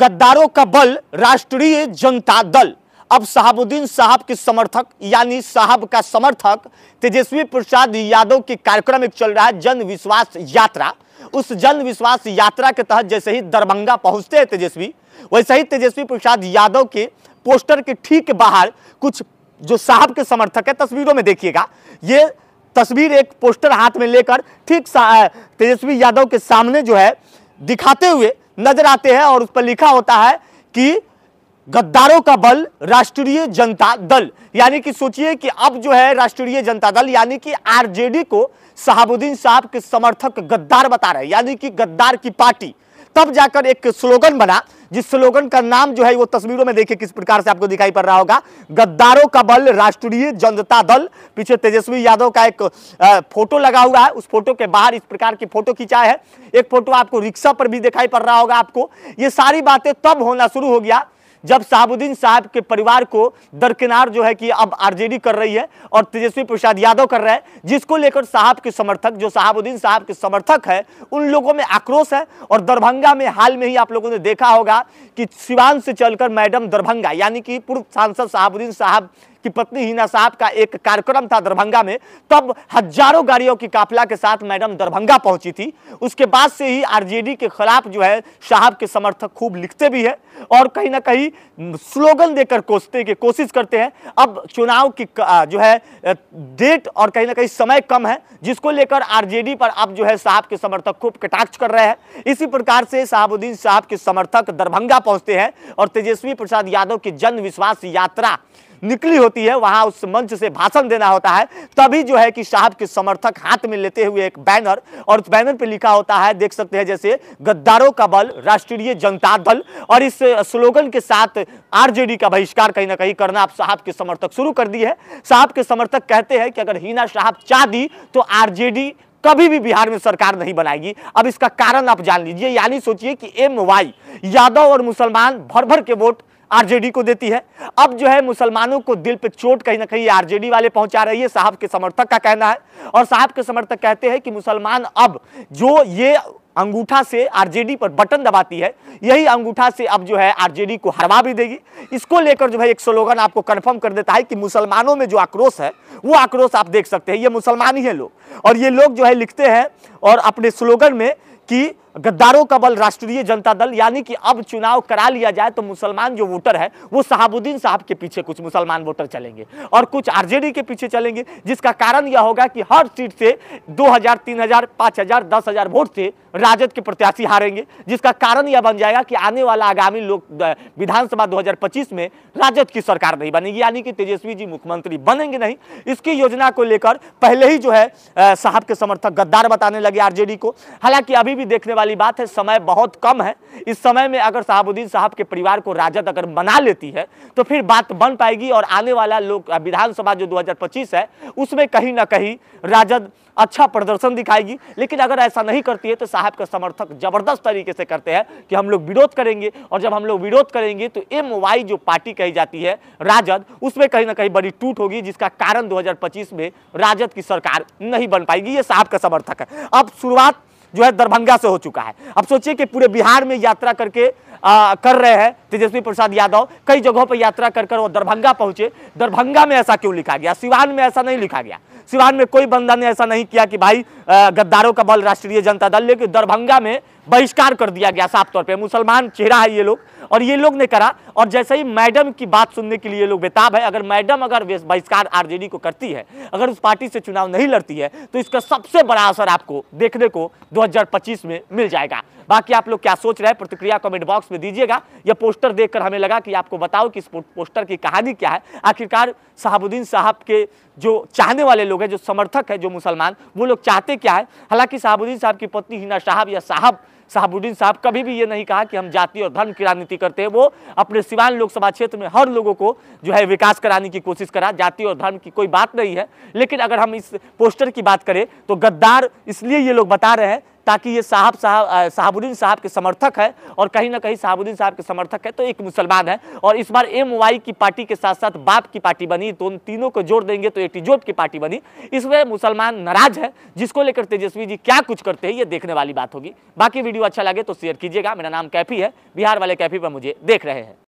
गद्दारों का बल राष्ट्रीय जनता दल अब साहबुद्दीन साहब के समर्थक यानी साहब का समर्थक तेजस्वी प्रसाद यादव के कार्यक्रम में चल रहा है जन विश्वास यात्रा उस जन विश्वास यात्रा के तहत जैसे ही दरभंगा पहुंचते हैं तेजस्वी वैसे ही तेजस्वी प्रसाद यादव के पोस्टर के ठीक बाहर कुछ जो साहब के समर्थक है तस्वीरों में देखिएगा ये तस्वीर एक पोस्टर हाथ में लेकर ठीक तेजस्वी यादव के सामने जो है दिखाते हुए नजर आते हैं और उस पर लिखा होता है कि गद्दारों का बल राष्ट्रीय जनता दल यानी कि सोचिए कि अब जो है राष्ट्रीय जनता दल यानी कि आरजेडी को शहाबुद्दीन साहब के समर्थक गद्दार बता रहे हैं यानी कि गद्दार की पार्टी तब जाकर एक स्लोगन बना जिस स्लोगन का नाम जो है वो तस्वीरों में देखिए किस प्रकार से आपको दिखाई पड़ रहा होगा गद्दारों का बल राष्ट्रीय जनता दल पीछे तेजस्वी यादव का एक फोटो लगा हुआ है उस फोटो के बाहर इस प्रकार की फोटो खींचा है एक फोटो आपको रिक्शा पर भी दिखाई पड़ रहा होगा आपको ये सारी बातें तब होना शुरू हो गया जब साहबुद्दीन साहब के परिवार को दरकिनार जो है कि अब आरजेडी कर रही है और तेजस्वी प्रसाद यादव कर रहे हैं जिसको लेकर साहब के समर्थक जो शहाबुद्दीन साहब के समर्थक है उन लोगों में आक्रोश है और दरभंगा में हाल में ही आप लोगों ने देखा होगा कि सिवान से चलकर मैडम दरभंगा यानी कि पूर्व सांसद शाहबुद्दीन साहब की पत्नी हिना साहब का एक कार्यक्रम था दरभंगा में तब हजारों गाड़ियों की काफिला के साथ मैडम दरभंगा पहुंची थी उसके बाद से ही आरजेडी के खिलाफ जो है साहब के समर्थक खूब लिखते भी है और कहीं ना कहीं स्लोगन देकर कोसते की कोशिश करते हैं अब चुनाव की जो है डेट और कहीं ना कहीं समय कम है जिसको लेकर आरजेडी पर अब जो है साहब के समर्थक खूब कटाक्ष कर रहे हैं इसी प्रकार से साहबुद्दीन साहब के समर्थक दरभंगा पहुंचते हैं और तेजस्वी प्रसाद यादव की जन विश्वास यात्रा निकली होती है वहां उस मंच से भाषण देना होता है तभी जो है कि साहब के समर्थक हाथ में लेते हुए एक बैनर और उस बैनर पर लिखा होता है देख सकते हैं जैसे गद्दारों का बल राष्ट्रीय जनता दल और इस स्लोगन के साथ आरजेडी का बहिष्कार कहीं ना कहीं करना आप साहब के समर्थक शुरू कर दिए है साहब के समर्थक कहते हैं कि अगर हीना साहब चाह दी तो आर कभी भी बिहार में सरकार नहीं बनाएगी अब इसका कारण आप जान लीजिए यानी सोचिए कि एम वाई यादव और मुसलमान भर भर के वोट आरजेडी को देती है अब जो है मुसलमानों को दिल पे चोट कहीं ना कहीं आरजेडी वाले पहुंचा रही है साहब के समर्थक का कहना है और साहब के समर्थक कहते हैं कि मुसलमान अब जो ये अंगूठा से आरजेडी पर बटन दबाती है यही अंगूठा से अब जो है आरजेडी को हरवा भी देगी इसको लेकर जो है एक स्लोगन आपको कंफर्म कर देता है कि मुसलमानों में जो आक्रोश है वो आक्रोश आप देख सकते हैं ये मुसलमान ही है लोग और ये लोग जो है लिखते हैं और अपने स्लोगन में कि गद्दारों का बल राष्ट्रीय जनता दल यानी कि अब चुनाव करा लिया जाए तो मुसलमान जो वोटर है वो शहाबुद्दीन साहब के पीछे कुछ मुसलमान वोटर चलेंगे और कुछ आरजेडी के पीछे चलेंगे जिसका कारण यह होगा कि हर सीट से 2000, 3000, 5000, 10000 वोट से राजद के प्रत्याशी हारेंगे जिसका कारण यह बन जाएगा कि आने वाला आगामी लोक विधानसभा दो में राजद की सरकार नहीं बनेगी यानी कि तेजस्वी जी मुख्यमंत्री बनेंगे नहीं इसकी योजना को लेकर पहले ही जो है साहब के समर्थक गद्दार बताने लगे आरजेडी को हालांकि अभी भी देखने वाले वाली बात है समय बहुत कम है इस समय में अगर शहाबुद्दीन साहब के परिवार को राजद अगर मना लेती है तो फिर बात बन पाएगी और आने वाला लोक विधानसभा जो 2025 है उसमें कहीं ना कहीं राजद अच्छा प्रदर्शन दिखाएगी लेकिन अगर ऐसा नहीं करती है तो साहब का समर्थक जबरदस्त तरीके से करते हैं कि हम लोग विरोध करेंगे और जब हम लोग विरोध करेंगे तो एम वाई जो पार्टी कही जाती है राजद उसमें कहीं ना कहीं बड़ी टूट होगी जिसका कारण दो में राजद की सरकार नहीं बन पाएगी ये साहब का समर्थक है अब शुरुआत जो है दरभंगा से हो चुका है अब सोचिए कि पूरे बिहार में यात्रा करके आ, कर रहे हैं तेजस्वी प्रसाद यादव कई जगहों पर यात्रा कर कर वो दरभंगा पहुंचे दरभंगा में ऐसा क्यों लिखा गया सिवान में ऐसा नहीं लिखा गया सिवान में कोई बंदा ने ऐसा नहीं किया कि भाई गद्दारों का बल राष्ट्रीय जनता दल लेकिन दरभंगा में बहिष्कार कर दिया गया साफ तौर पे मुसलमान चेहरा है ये लोग और ये लोग ने करा और जैसे ही मैडम की बात सुनने के लिए लोग बेताब है अगर मैडम अगर बहिष्कार आरजेडी को करती है अगर उस पार्टी से चुनाव नहीं लड़ती है तो इसका सबसे बड़ा असर आपको देखने को 2025 में मिल जाएगा बाकी आप लोग क्या सोच रहे हैं प्रतिक्रिया कमेंट बॉक्स में दीजिएगा यह पोस्टर देखकर हमें लगा कि आपको बताओ कि इस पोस्टर की कहानी क्या है आखिरकार शहाबुद्दीन साहब के जो चाहने वाले लोग लोग हैं जो समर्थक है जो मुसलमान वो लोग चाहते क्या है हालांकि साहबुद्दीन साहब की पत्नी हिना साहब या साहब साहबुद्दीन साहब कभी भी ये नहीं कहा कि हम जाति और धर्म की राजनीति करते हैं वो अपने सिवान लोकसभा क्षेत्र में हर लोगों को जो है विकास कराने की कोशिश करा जाति और धर्म की कोई बात नहीं है लेकिन अगर हम इस पोस्टर की बात करें तो गद्दार इसलिए ये लोग बता रहे हैं ताकि ये साहब साहब साहबुद्दीन साहब के समर्थक है और कहीं ना कहीं साहबुद्दीन साहब के समर्थक है तो एक मुसलमान है और इस बार एम वाई की पार्टी के साथ साथ बाप की पार्टी बनी तो उन तीनों को जोड़ देंगे तो एटीजोट की पार्टी बनी इसमें मुसलमान नाराज है जिसको लेकर तेजस्वी जी क्या कुछ करते हैं ये देखने वाली बात होगी बाकी वीडियो अच्छा लगे तो शेयर कीजिएगा मेरा नाम कैफी है बिहार वाले कैफी पर मुझे देख रहे हैं